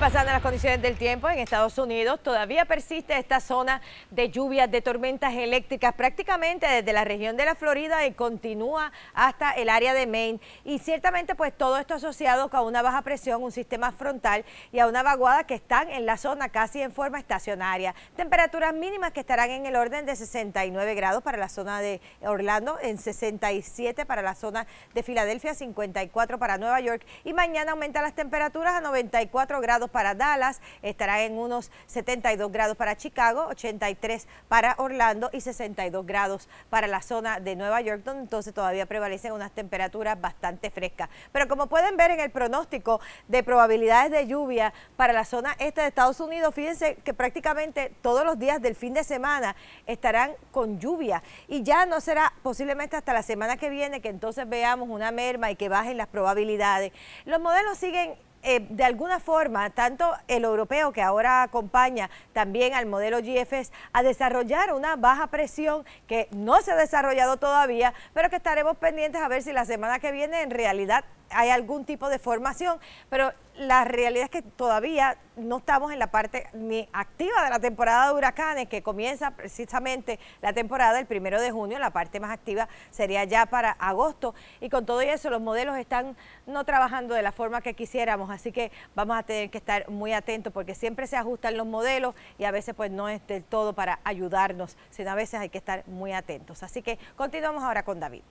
pasando las condiciones del tiempo en Estados Unidos, todavía persiste esta zona de lluvias, de tormentas eléctricas prácticamente desde la región de la Florida y continúa hasta el área de Maine. Y ciertamente pues todo esto asociado con una baja presión, un sistema frontal y a una vaguada que están en la zona casi en forma estacionaria. Temperaturas mínimas que estarán en el orden de 69 grados para la zona de Orlando, en 67 para la zona de Filadelfia, 54 para Nueva York y mañana aumentan las temperaturas a 94 grados para Dallas, estará en unos 72 grados para Chicago, 83 para Orlando y 62 grados para la zona de Nueva York, donde entonces todavía prevalecen unas temperaturas bastante frescas. Pero como pueden ver en el pronóstico de probabilidades de lluvia para la zona este de Estados Unidos, fíjense que prácticamente todos los días del fin de semana estarán con lluvia y ya no será posiblemente hasta la semana que viene que entonces veamos una merma y que bajen las probabilidades. Los modelos siguen eh, de alguna forma, tanto el europeo que ahora acompaña también al modelo GFS a desarrollar una baja presión que no se ha desarrollado todavía, pero que estaremos pendientes a ver si la semana que viene en realidad hay algún tipo de formación, pero la realidad es que todavía no estamos en la parte ni activa de la temporada de huracanes, que comienza precisamente la temporada el primero de junio, la parte más activa sería ya para agosto, y con todo eso los modelos están no trabajando de la forma que quisiéramos, así que vamos a tener que estar muy atentos porque siempre se ajustan los modelos y a veces pues no es del todo para ayudarnos, sino a veces hay que estar muy atentos. Así que continuamos ahora con David.